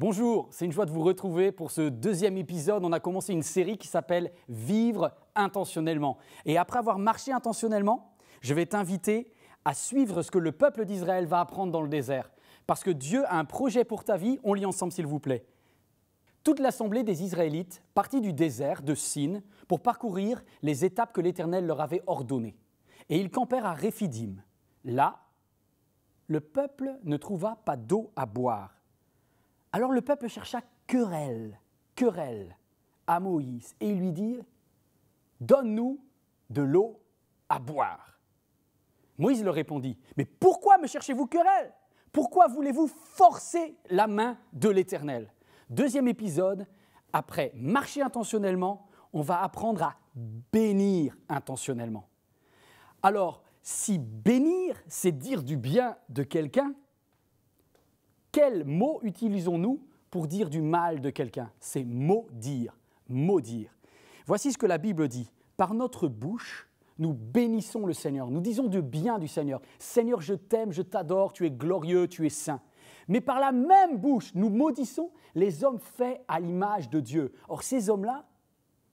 Bonjour, c'est une joie de vous retrouver pour ce deuxième épisode. On a commencé une série qui s'appelle Vivre intentionnellement. Et après avoir marché intentionnellement, je vais t'inviter à suivre ce que le peuple d'Israël va apprendre dans le désert. Parce que Dieu a un projet pour ta vie, on lit ensemble s'il vous plaît. Toute l'assemblée des Israélites partit du désert de Sin pour parcourir les étapes que l'Éternel leur avait ordonnées. Et ils campèrent à Réphidim. Là, le peuple ne trouva pas d'eau à boire alors le peuple chercha querelle, querelle à Moïse et il lui dit Donne-nous de l'eau à boire. Moïse leur répondit Mais pourquoi me cherchez-vous querelle Pourquoi voulez-vous forcer la main de l'Éternel Deuxième épisode, après marcher intentionnellement, on va apprendre à bénir intentionnellement. Alors, si bénir, c'est dire du bien de quelqu'un, quel mot utilisons-nous pour dire du mal de quelqu'un C'est maudire, maudire. Voici ce que la Bible dit. Par notre bouche, nous bénissons le Seigneur, nous disons du bien du Seigneur. Seigneur, je t'aime, je t'adore, tu es glorieux, tu es saint. Mais par la même bouche, nous maudissons les hommes faits à l'image de Dieu. Or, ces hommes-là,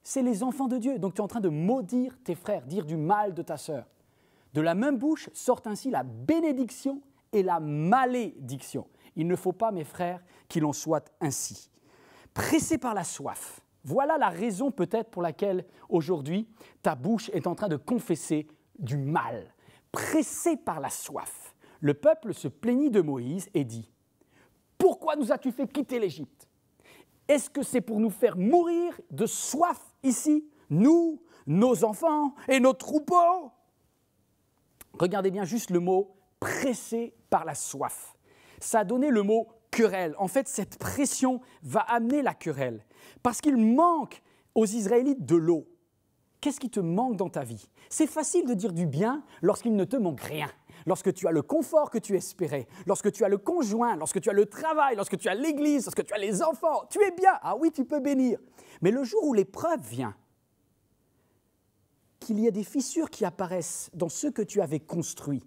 c'est les enfants de Dieu. Donc tu es en train de maudire tes frères, dire du mal de ta sœur. De la même bouche sortent ainsi la bénédiction et la malédiction. Il ne faut pas, mes frères, qu'il en soit ainsi. Pressé par la soif, voilà la raison peut-être pour laquelle aujourd'hui ta bouche est en train de confesser du mal. Pressé par la soif, le peuple se plaignit de Moïse et dit Pourquoi nous as-tu fait quitter l'Égypte Est-ce que c'est pour nous faire mourir de soif ici, nous, nos enfants et nos troupeaux Regardez bien juste le mot pressé par la soif ça a donné le mot querelle. En fait, cette pression va amener la querelle. Parce qu'il manque aux Israélites de l'eau. Qu'est-ce qui te manque dans ta vie C'est facile de dire du bien lorsqu'il ne te manque rien, lorsque tu as le confort que tu espérais, lorsque tu as le conjoint, lorsque tu as le travail, lorsque tu as l'église, lorsque tu as les enfants. Tu es bien, ah oui, tu peux bénir. Mais le jour où l'épreuve vient, qu'il y a des fissures qui apparaissent dans ce que tu avais construit,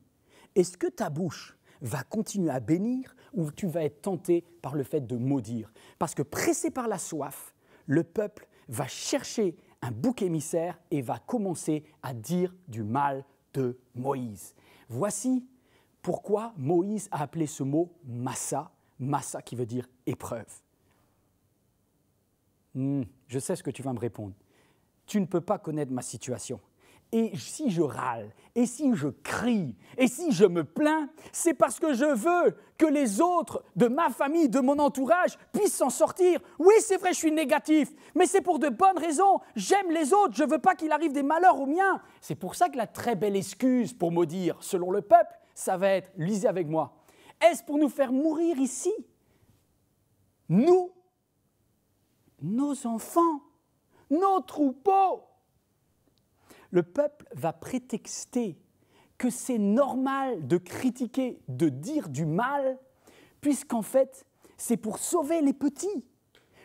est-ce que ta bouche va continuer à bénir ou tu vas être tenté par le fait de maudire. Parce que pressé par la soif, le peuple va chercher un bouc émissaire et va commencer à dire du mal de Moïse. Voici pourquoi Moïse a appelé ce mot massa, massa qui veut dire épreuve. Hmm, je sais ce que tu vas me répondre. Tu ne peux pas connaître ma situation. Et si je râle, et si je crie, et si je me plains, c'est parce que je veux que les autres de ma famille, de mon entourage, puissent s'en sortir. Oui, c'est vrai, je suis négatif, mais c'est pour de bonnes raisons. J'aime les autres, je ne veux pas qu'il arrive des malheurs aux miens. C'est pour ça que la très belle excuse pour maudire, selon le peuple, ça va être, lisez avec moi, est-ce pour nous faire mourir ici Nous, nos enfants, nos troupeaux le peuple va prétexter que c'est normal de critiquer, de dire du mal, puisqu'en fait, c'est pour sauver les petits,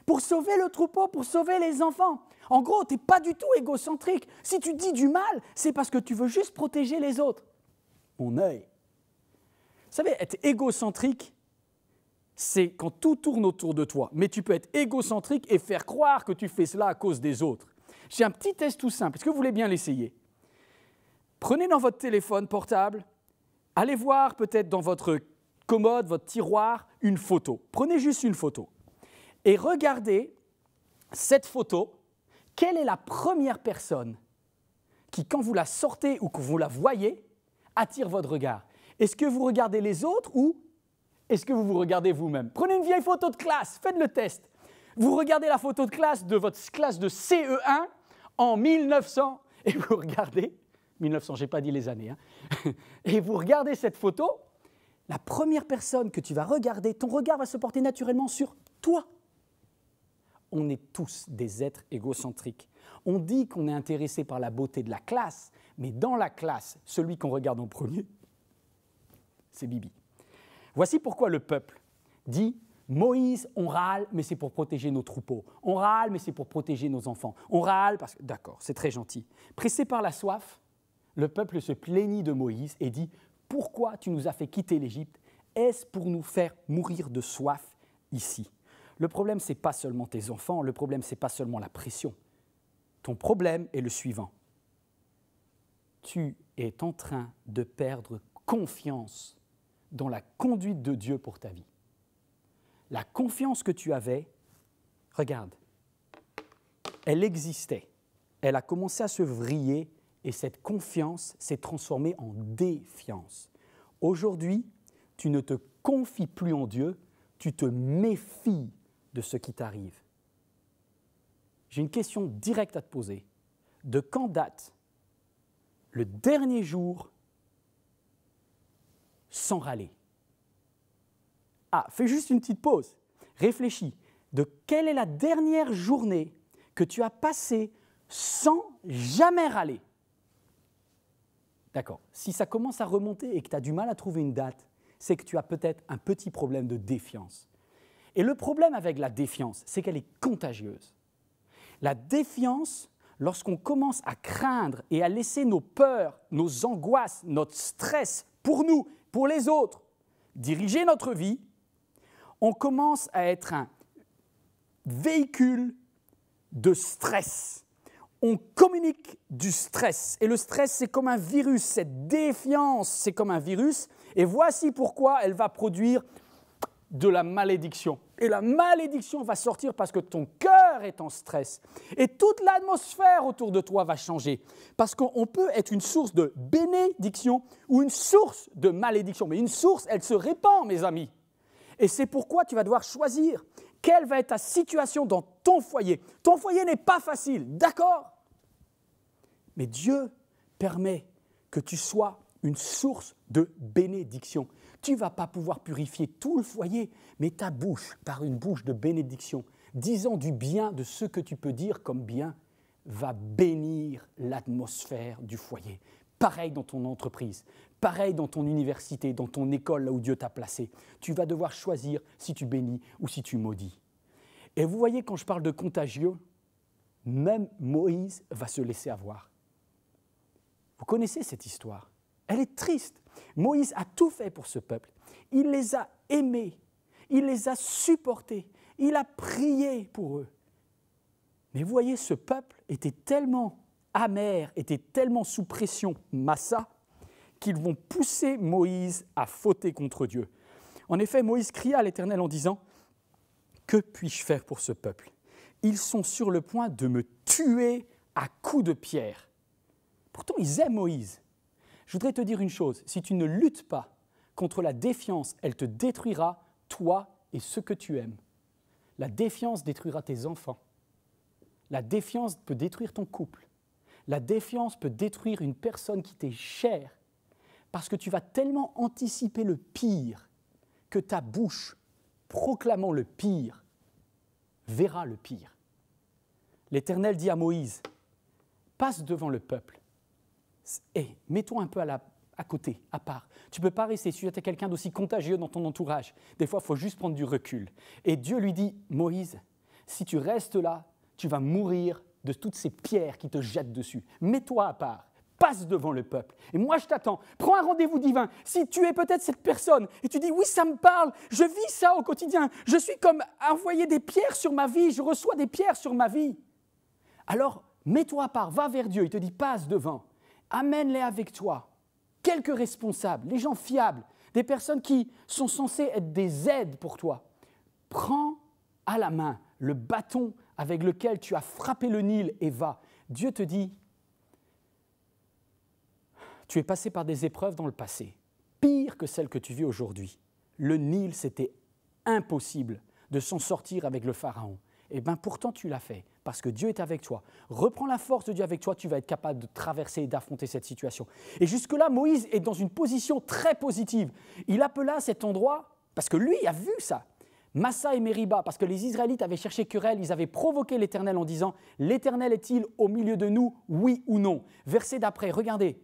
pour sauver le troupeau, pour sauver les enfants. En gros, tu n'es pas du tout égocentrique. Si tu dis du mal, c'est parce que tu veux juste protéger les autres. Mon œil. Vous savez, être égocentrique, c'est quand tout tourne autour de toi. Mais tu peux être égocentrique et faire croire que tu fais cela à cause des autres. J'ai un petit test tout simple. Est-ce que vous voulez bien l'essayer Prenez dans votre téléphone portable, allez voir peut-être dans votre commode, votre tiroir, une photo. Prenez juste une photo. Et regardez cette photo. Quelle est la première personne qui, quand vous la sortez ou que vous la voyez, attire votre regard Est-ce que vous regardez les autres ou est-ce que vous vous regardez vous-même Prenez une vieille photo de classe, faites le test. Vous regardez la photo de classe de votre classe de CE1 en 1900. Et vous regardez, 1900, j'ai pas dit les années, hein. et vous regardez cette photo, la première personne que tu vas regarder, ton regard va se porter naturellement sur toi. On est tous des êtres égocentriques. On dit qu'on est intéressé par la beauté de la classe, mais dans la classe, celui qu'on regarde en premier, c'est Bibi. Voici pourquoi le peuple dit Moïse, on râle, mais c'est pour protéger nos troupeaux. On râle, mais c'est pour protéger nos enfants. On râle parce que... D'accord, c'est très gentil. Pressé par la soif, le peuple se plaignit de Moïse et dit, Pourquoi tu nous as fait quitter l'Égypte Est-ce pour nous faire mourir de soif ici Le problème, ce n'est pas seulement tes enfants, le problème, ce n'est pas seulement la pression. Ton problème est le suivant. Tu es en train de perdre confiance dans la conduite de Dieu pour ta vie la confiance que tu avais, regarde, elle existait. Elle a commencé à se vriller et cette confiance s'est transformée en défiance. Aujourd'hui, tu ne te confies plus en Dieu, tu te méfies de ce qui t'arrive. J'ai une question directe à te poser. De quand date le dernier jour sans râler ah, fais juste une petite pause. Réfléchis de quelle est la dernière journée que tu as passée sans jamais râler. D'accord. Si ça commence à remonter et que tu as du mal à trouver une date, c'est que tu as peut-être un petit problème de défiance. Et le problème avec la défiance, c'est qu'elle est contagieuse. La défiance, lorsqu'on commence à craindre et à laisser nos peurs, nos angoisses, notre stress pour nous, pour les autres, diriger notre vie, on commence à être un véhicule de stress. On communique du stress. Et le stress, c'est comme un virus. Cette défiance, c'est comme un virus. Et voici pourquoi elle va produire de la malédiction. Et la malédiction va sortir parce que ton cœur est en stress. Et toute l'atmosphère autour de toi va changer. Parce qu'on peut être une source de bénédiction ou une source de malédiction. Mais une source, elle se répand, mes amis. Et c'est pourquoi tu vas devoir choisir quelle va être ta situation dans ton foyer. Ton foyer n'est pas facile, d'accord Mais Dieu permet que tu sois une source de bénédiction. Tu ne vas pas pouvoir purifier tout le foyer, mais ta bouche, par une bouche de bénédiction, disant du bien de ce que tu peux dire comme bien, va bénir l'atmosphère du foyer. Pareil dans ton entreprise, Pareil dans ton université, dans ton école, là où Dieu t'a placé. Tu vas devoir choisir si tu bénis ou si tu maudis. Et vous voyez, quand je parle de contagieux, même Moïse va se laisser avoir. Vous connaissez cette histoire. Elle est triste. Moïse a tout fait pour ce peuple. Il les a aimés, il les a supportés, il a prié pour eux. Mais vous voyez, ce peuple était tellement amer, était tellement sous pression, Massa, qu'ils vont pousser Moïse à fauter contre Dieu. En effet, Moïse cria à l'Éternel en disant, Que puis-je faire pour ce peuple Ils sont sur le point de me tuer à coups de pierre. Pourtant, ils aiment Moïse. Je voudrais te dire une chose, si tu ne luttes pas contre la défiance, elle te détruira, toi et ceux que tu aimes. La défiance détruira tes enfants. La défiance peut détruire ton couple. La défiance peut détruire une personne qui t'est chère parce que tu vas tellement anticiper le pire que ta bouche, proclamant le pire, verra le pire. L'Éternel dit à Moïse, passe devant le peuple et mets-toi un peu à, côté, à part. Tu ne peux pas rester tu as quelqu'un d'aussi contagieux dans ton entourage. Des fois, il faut juste prendre du recul. Et Dieu lui dit, Moïse, si tu restes là, tu vas mourir de toutes ces pierres qui te jettent dessus. Mets-toi à part passe devant le peuple. Et moi, je t'attends. Prends un rendez-vous divin. Si tu es peut-être cette personne et tu dis, oui, ça me parle, je vis ça au quotidien, je suis comme envoyer des pierres sur ma vie, je reçois des pierres sur ma vie. Alors, mets-toi à part, va vers Dieu. Il te dit, passe devant. Amène-les avec toi. Quelques responsables, les gens fiables, des personnes qui sont censées être des aides pour toi. Prends à la main le bâton avec lequel tu as frappé le Nil et va. Dieu te dit, tu es passé par des épreuves dans le passé, pire que celles que tu vis aujourd'hui. Le Nil, c'était impossible de s'en sortir avec le Pharaon. Et eh bien pourtant tu l'as fait, parce que Dieu est avec toi. Reprends la force de Dieu avec toi, tu vas être capable de traverser et d'affronter cette situation. Et jusque-là, Moïse est dans une position très positive. Il appela cet endroit, parce que lui a vu ça, Massa et Meriba, parce que les Israélites avaient cherché querelle, ils avaient provoqué l'Éternel en disant L'Éternel est-il au milieu de nous, oui ou non Verset d'après, regardez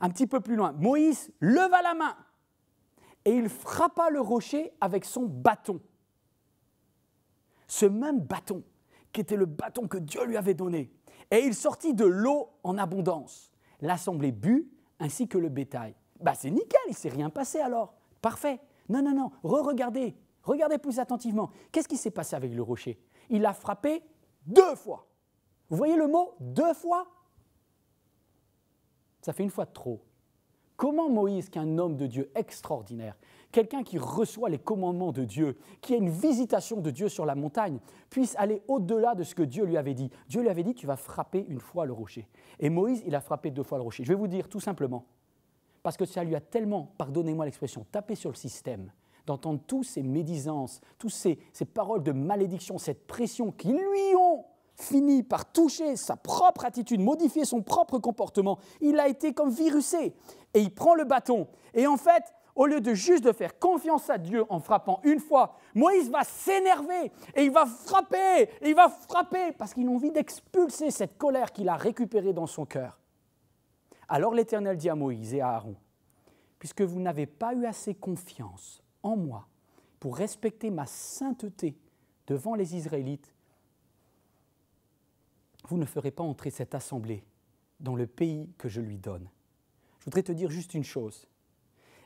un petit peu plus loin, Moïse leva la main et il frappa le rocher avec son bâton. Ce même bâton, qui était le bâton que Dieu lui avait donné. Et il sortit de l'eau en abondance. L'assemblée but ainsi que le bétail. Bah c'est nickel, il s'est rien passé alors. Parfait. Non, non, non, re-regardez, regardez plus attentivement. Qu'est-ce qui s'est passé avec le rocher Il a frappé deux fois. Vous voyez le mot deux fois ça fait une fois de trop. Comment Moïse, qui est un homme de Dieu extraordinaire, quelqu'un qui reçoit les commandements de Dieu, qui a une visitation de Dieu sur la montagne, puisse aller au-delà de ce que Dieu lui avait dit Dieu lui avait dit, tu vas frapper une fois le rocher. Et Moïse, il a frappé deux fois le rocher. Je vais vous dire tout simplement, parce que ça lui a tellement, pardonnez-moi l'expression, tapé sur le système, d'entendre toutes ces médisances, toutes ces, ces paroles de malédiction, cette pression qu'ils lui ont finit par toucher sa propre attitude, modifier son propre comportement. Il a été comme virusé. Et il prend le bâton. Et en fait, au lieu de juste de faire confiance à Dieu en frappant une fois, Moïse va s'énerver et il va frapper, il va frapper, parce qu'il a envie d'expulser cette colère qu'il a récupérée dans son cœur. Alors l'Éternel dit à Moïse et à Aaron, puisque vous n'avez pas eu assez confiance en moi pour respecter ma sainteté devant les Israélites, vous ne ferez pas entrer cette assemblée dans le pays que je lui donne. Je voudrais te dire juste une chose.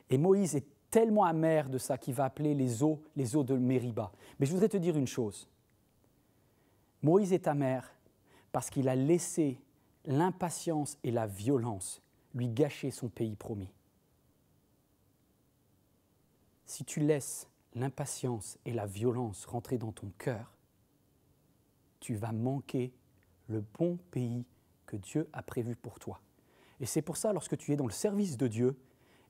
Et Moïse est tellement amer de ça qu'il va appeler les eaux, les eaux de Mériba. Mais je voudrais te dire une chose. Moïse est amer parce qu'il a laissé l'impatience et la violence lui gâcher son pays promis. Si tu laisses l'impatience et la violence rentrer dans ton cœur, tu vas manquer le bon pays que Dieu a prévu pour toi. Et c'est pour ça, lorsque tu es dans le service de Dieu,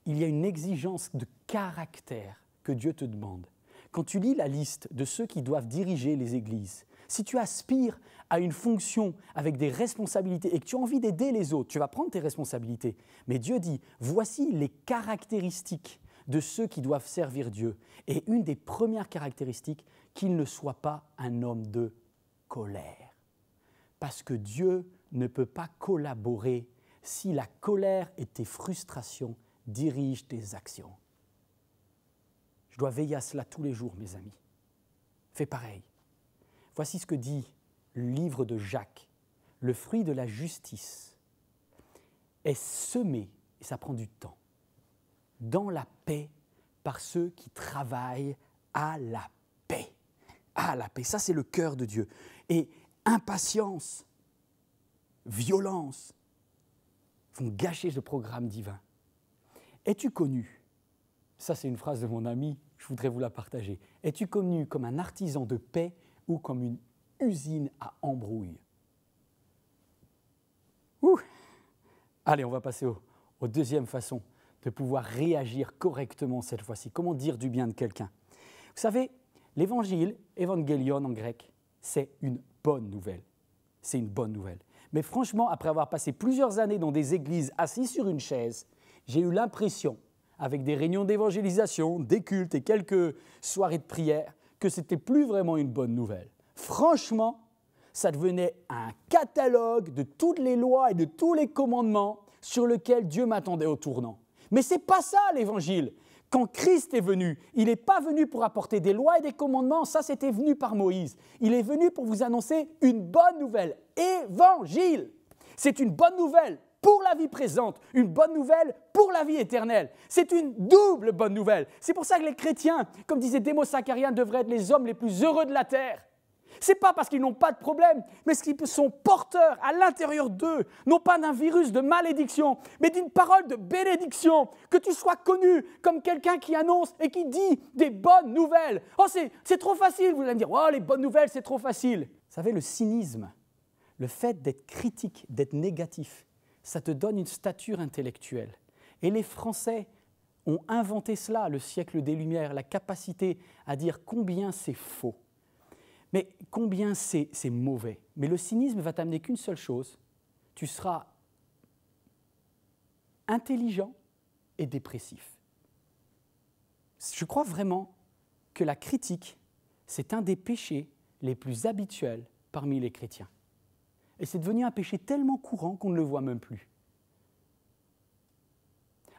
il y a une exigence de caractère que Dieu te demande. Quand tu lis la liste de ceux qui doivent diriger les églises, si tu aspires à une fonction avec des responsabilités et que tu as envie d'aider les autres, tu vas prendre tes responsabilités. Mais Dieu dit, voici les caractéristiques de ceux qui doivent servir Dieu. Et une des premières caractéristiques, qu'il ne soit pas un homme de colère. Parce que Dieu ne peut pas collaborer si la colère et tes frustrations dirigent tes actions. Je dois veiller à cela tous les jours, mes amis. Fais pareil. Voici ce que dit le livre de Jacques. Le fruit de la justice est semé, et ça prend du temps, dans la paix par ceux qui travaillent à la paix. À la paix. Ça, c'est le cœur de Dieu. Et impatience, violence vont gâcher ce programme divin. Es-tu connu Ça, c'est une phrase de mon ami, je voudrais vous la partager. Es-tu connu comme un artisan de paix ou comme une usine à embrouille Ouh Allez, on va passer aux au deuxième façon de pouvoir réagir correctement cette fois-ci. Comment dire du bien de quelqu'un Vous savez, l'évangile, évangélion en grec, c'est une bonne nouvelle. C'est une bonne nouvelle. Mais franchement, après avoir passé plusieurs années dans des églises assis sur une chaise, j'ai eu l'impression, avec des réunions d'évangélisation, des cultes et quelques soirées de prière, que c'était plus vraiment une bonne nouvelle. Franchement, ça devenait un catalogue de toutes les lois et de tous les commandements sur lesquels Dieu m'attendait au tournant. Mais c'est pas ça l'évangile. Quand Christ est venu, il n'est pas venu pour apporter des lois et des commandements, ça c'était venu par Moïse. Il est venu pour vous annoncer une bonne nouvelle, évangile. C'est une bonne nouvelle pour la vie présente, une bonne nouvelle pour la vie éternelle. C'est une double bonne nouvelle. C'est pour ça que les chrétiens, comme disait Démo devraient être les hommes les plus heureux de la terre. Ce n'est pas parce qu'ils n'ont pas de problème, mais parce qu'ils sont porteurs à l'intérieur d'eux, non pas d'un virus de malédiction, mais d'une parole de bénédiction. Que tu sois connu comme quelqu'un qui annonce et qui dit des bonnes nouvelles. Oh, c'est trop facile, vous allez me dire. Oh, les bonnes nouvelles, c'est trop facile. Vous savez, le cynisme, le fait d'être critique, d'être négatif, ça te donne une stature intellectuelle. Et les Français ont inventé cela, le siècle des Lumières, la capacité à dire combien c'est faux mais combien c'est mauvais. Mais le cynisme va t'amener qu'une seule chose. Tu seras intelligent et dépressif. Je crois vraiment que la critique, c'est un des péchés les plus habituels parmi les chrétiens. Et c'est devenu un péché tellement courant qu'on ne le voit même plus.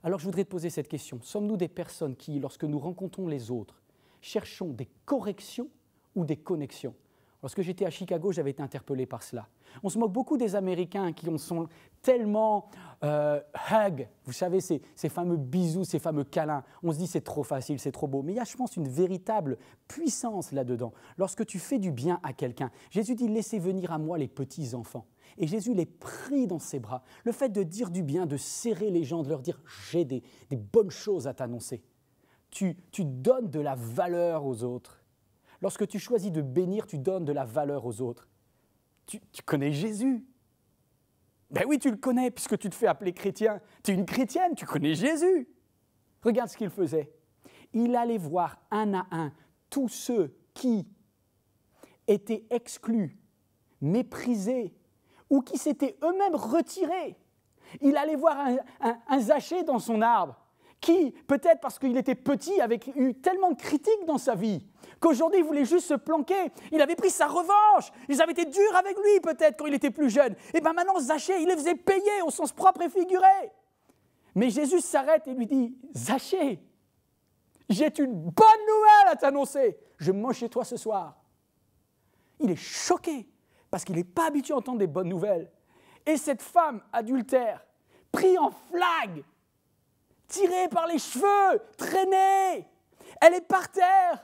Alors je voudrais te poser cette question. Sommes-nous des personnes qui, lorsque nous rencontrons les autres, cherchons des corrections ou des connexions. Lorsque j'étais à Chicago, j'avais été interpellé par cela. On se moque beaucoup des Américains qui sont tellement euh, hug, vous savez, ces, fameux bisous, ces fameux câlins. On se dit c'est trop facile, c'est trop beau. Mais il y a, je pense, une véritable puissance là-dedans. Lorsque tu fais du bien à quelqu'un, Jésus dit laissez venir à moi les petits-enfants. Et Jésus les prit dans ses bras. Le fait de dire du bien, de serrer les gens, de leur dire j'ai des, des bonnes choses à t'annoncer. Tu, tu donnes de la valeur aux autres. Lorsque tu choisis de bénir, tu donnes de la valeur aux autres. Tu, connais Jésus. Ben oui, tu le connais puisque tu te fais appeler chrétien. Tu es une chrétienne, tu connais Jésus. Regarde ce qu'il faisait. Il allait voir un à un tous ceux qui étaient exclus, méprisés, ou qui s'étaient eux-mêmes retirés. Il allait voir un, un Zaché dans son arbre qui, peut-être parce qu'il était petit, avait eu tellement de critiques dans sa vie, qu'aujourd'hui il voulait juste se planquer. Il avait pris sa revanche. Ils avaient été durs avec lui, peut-être, quand il était plus jeune. Et bien maintenant, Zachée, il les faisait payer au sens propre et figuré. Mais Jésus s'arrête et lui dit Zachée, j'ai une bonne nouvelle à t'annoncer. Je mange chez toi ce soir. Il est choqué parce qu'il n'est pas habitué à entendre des bonnes nouvelles. Et cette femme adultère, prise en flag, tirée par les cheveux, traînée. Elle est par terre.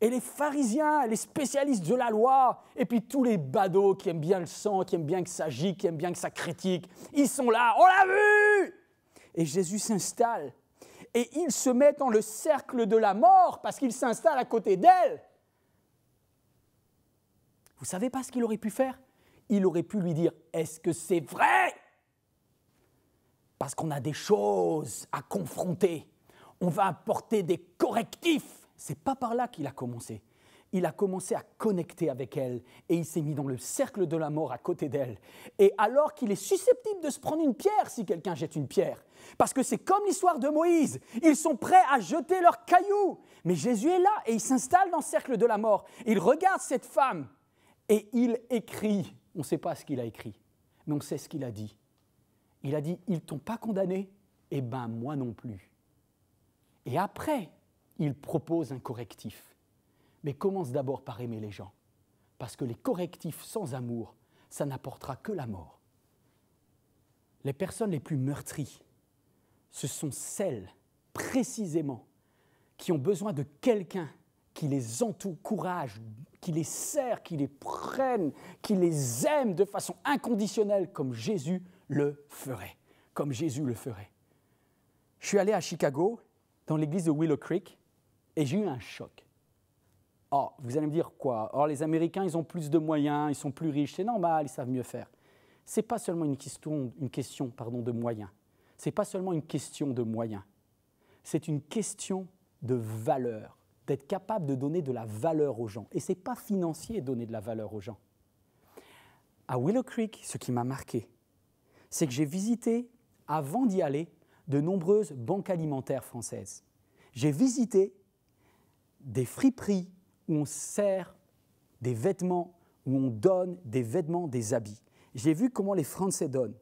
Et les pharisiens, les spécialistes de la loi, et puis tous les badauds qui aiment bien le sang, qui aiment bien que ça gît, qui aiment bien que ça critique, ils sont là, on l'a vu Et Jésus s'installe. Et ils se met dans le cercle de la mort parce qu'il s'installe à côté d'elle. Vous savez pas ce qu'il aurait pu faire Il aurait pu lui dire Est-ce que c'est vrai parce qu'on a des choses à confronter. On va apporter des correctifs. C'est pas par là qu'il a commencé. Il a commencé à connecter avec elle et il s'est mis dans le cercle de la mort à côté d'elle. Et alors qu'il est susceptible de se prendre une pierre si quelqu'un jette une pierre, parce que c'est comme l'histoire de Moïse, ils sont prêts à jeter leurs cailloux. Mais Jésus est là et il s'installe dans le cercle de la mort. Il regarde cette femme et il écrit. On ne sait pas ce qu'il a écrit, mais on sait ce qu'il a dit. Il a dit, ils t'ont pas condamné Eh ben moi non plus. Et après, il propose un correctif. Mais commence d'abord par aimer les gens, parce que les correctifs sans amour, ça n'apportera que la mort. Les personnes les plus meurtries, ce sont celles, précisément, qui ont besoin de quelqu'un qui les entoure, courage, qui les sert, qui les prenne, qui les aime de façon inconditionnelle, comme Jésus le ferait, comme Jésus le ferait. Je suis allé à Chicago, dans l'église de Willow Creek, et j'ai eu un choc. Oh, vous allez me dire quoi Or, oh, les Américains, ils ont plus de moyens, ils sont plus riches, c'est normal, ils savent mieux faire. Ce n'est pas seulement une question, de moyens. Ce n'est pas seulement une question de moyens. C'est une question de valeur, d'être capable de donner de la valeur aux gens. Et ce n'est pas financier donner de la valeur aux gens. À Willow Creek, ce qui m'a marqué, c'est que j'ai visité, avant d'y aller, de nombreuses banques alimentaires françaises. J'ai visité des friperies où on sert des vêtements, où on donne des vêtements, des habits. J'ai vu comment les Français donnent.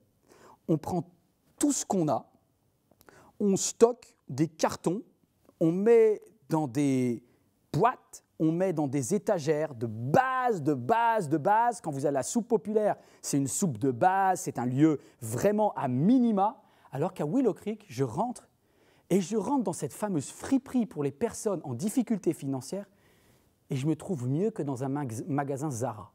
On prend tout ce qu'on a, on stocke des cartons, on met dans des boîtes, on met dans des étagères de bas de base, de base. Quand vous avez la soupe populaire, c'est une soupe de base, c'est un lieu vraiment à minima. Alors qu'à Willow Creek, je rentre et je rentre dans cette fameuse friperie pour les personnes en difficulté financière et je me trouve mieux que dans un magasin Zara.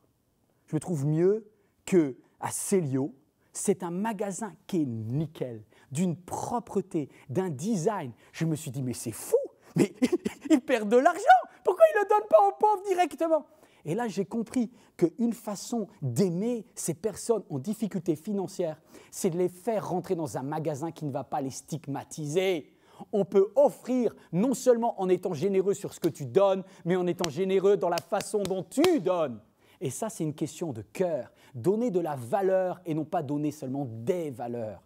Je me trouve mieux que à Célio. C'est un magasin qui est nickel, d'une propreté, d'un design. Je me suis dit, mais c'est fou, mais ils perdent de l'argent. Pourquoi ils ne le donnent pas aux pauvres directement et là, j'ai compris qu'une façon d'aimer ces personnes en difficulté financière, c'est de les faire rentrer dans un magasin qui ne va pas les stigmatiser. On peut offrir non seulement en étant généreux sur ce que tu donnes, mais en étant généreux dans la façon dont tu donnes. Et ça, c'est une question de cœur. Donner de la valeur et non pas donner seulement des valeurs.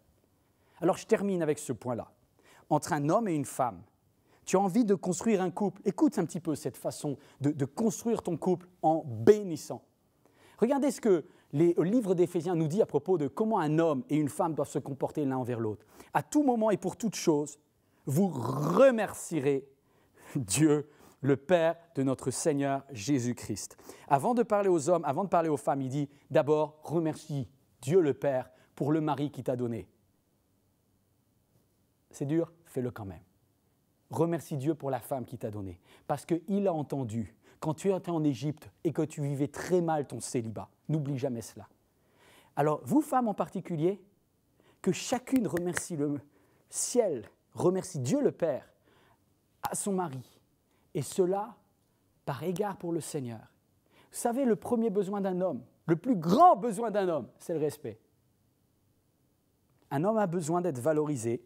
Alors je termine avec ce point-là. Entre un homme et une femme, tu as envie de construire un couple, écoute un petit peu cette façon de, construire ton couple en bénissant. Regardez ce que les, le livre d'Éphésiens nous dit à propos de comment un homme et une femme doivent se comporter l'un envers l'autre. À tout moment et pour toute chose, vous remercierez Dieu, le Père de notre Seigneur Jésus-Christ. Avant de parler aux hommes, avant de parler aux femmes, il dit d'abord remercie Dieu le Père pour le mari qui t'a donné. C'est dur, fais-le quand même remercie Dieu pour la femme qui t'a donnée, parce qu'il a entendu. Quand tu étais en Égypte et que tu vivais très mal ton célibat, n'oublie jamais cela. Alors, vous femmes en particulier, que chacune remercie le ciel, remercie Dieu le Père à son mari, et cela par égard pour le Seigneur. Vous savez, le premier besoin d'un homme, le plus grand besoin d'un homme, c'est le respect. Un homme a besoin d'être valorisé,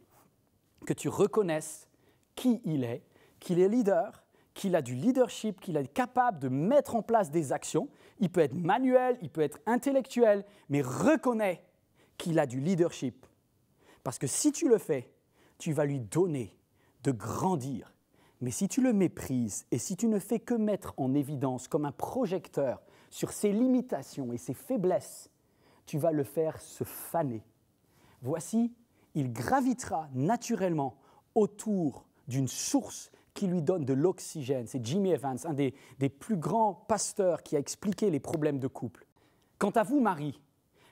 que tu reconnaisses qui il est, qu'il est leader, qu'il a du leadership, qu'il est capable de mettre en place des actions. Il peut être manuel, il peut être intellectuel, mais reconnais qu'il a du leadership. Parce que si tu le fais, tu vas lui donner de grandir. Mais si tu le méprises et si tu ne fais que mettre en évidence comme un projecteur sur ses limitations et ses faiblesses, tu vas le faire se faner. Voici, il gravitera naturellement autour d'une source qui lui donne de l'oxygène. C'est Jimmy Evans, un des, plus grands pasteurs qui a expliqué les problèmes de couple. Quant à vous, Marie,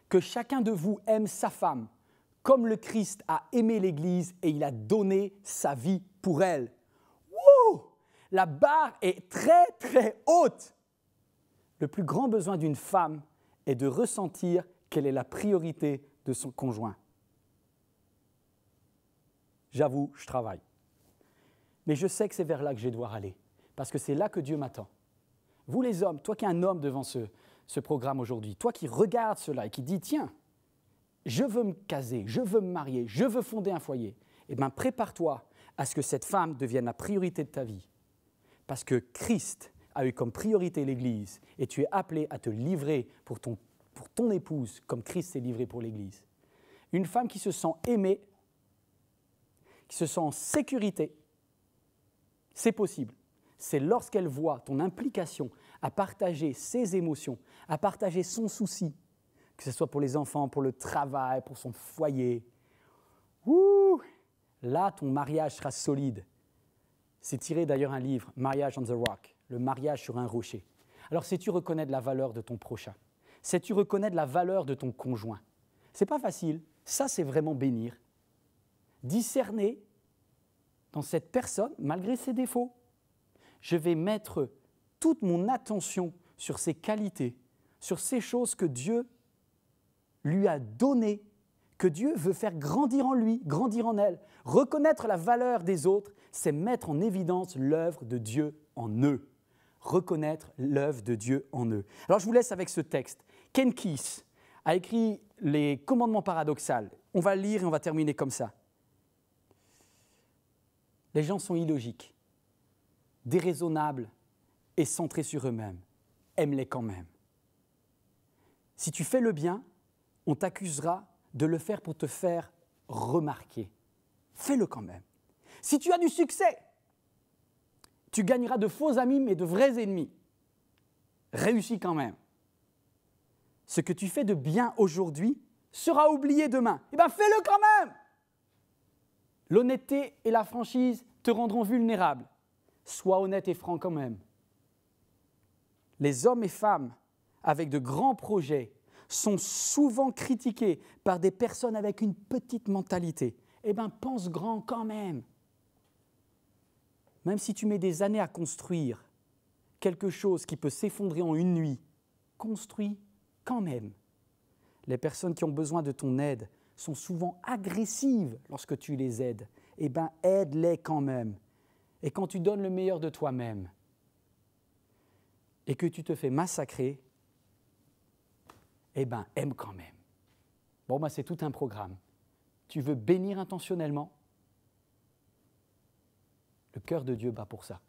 que chacun de vous aime sa femme, comme le Christ a aimé l'Église et il a donné sa vie pour elle. Wouh La barre est très très haute. Le plus grand besoin d'une femme est de ressentir quelle est la priorité de son conjoint. J'avoue, je travaille mais je sais que c'est vers là que je vais devoir aller, parce que c'est là que Dieu m'attend. Vous les hommes, toi qui es un homme devant ce, ce programme aujourd'hui, toi qui regardes cela et qui dis, tiens, je veux me caser, je veux me marier, je veux fonder un foyer, eh bien prépare-toi à ce que cette femme devienne la priorité de ta vie, parce que Christ a eu comme priorité l'Église, et tu es appelé à te livrer pour ton, pour ton épouse, comme Christ s'est livré pour l'Église. Une femme qui se sent aimée, qui se sent en sécurité, c'est possible. C'est lorsqu'elle voit ton implication à partager ses émotions, à partager son souci, que ce soit pour les enfants, pour le travail, pour son foyer. Là, ton mariage sera solide. C'est tiré d'ailleurs un livre, Marriage on the Rock, le mariage sur un rocher. Alors sais-tu reconnaître la valeur de ton prochain Sais-tu reconnaître la valeur de ton conjoint C'est pas facile, ça c'est vraiment bénir. Discerner dans cette personne, malgré ses défauts. Je vais mettre toute mon attention sur ses qualités, sur ces choses que Dieu lui a données, que Dieu veut faire grandir en lui, grandir en elle. Reconnaître la valeur des autres, c'est mettre en évidence l'œuvre de Dieu en eux. Reconnaître l'œuvre de Dieu en eux. Alors je vous laisse avec ce texte. Ken Kis a écrit les commandements paradoxaux. On va lire et on va terminer comme ça. Les gens sont illogiques, déraisonnables et centrés sur eux-mêmes. Aime-les quand même. Si tu fais le bien, on t'accusera de le faire pour te faire remarquer. Fais-le quand même. Si tu as du succès, tu gagneras de faux amis mais de vrais ennemis. Réussis quand même. Ce que tu fais de bien aujourd'hui sera oublié demain. Eh bien, fais-le quand même L'honnêteté et la franchise te rendront vulnérable. Sois honnête et franc quand même. Les hommes et femmes avec de grands projets sont souvent critiqués par des personnes avec une petite mentalité. Eh bien, pense grand quand même. Même si tu mets des années à construire quelque chose qui peut s'effondrer en une nuit, construis quand même. Les personnes qui ont besoin de ton aide sont souvent agressives lorsque tu les aides, eh bien aide-les quand même. Et quand tu donnes le meilleur de toi-même et que tu te fais massacrer, eh bien aime quand même. Bon, ben, c'est tout un programme. Tu veux bénir intentionnellement Le cœur de Dieu bat pour ça.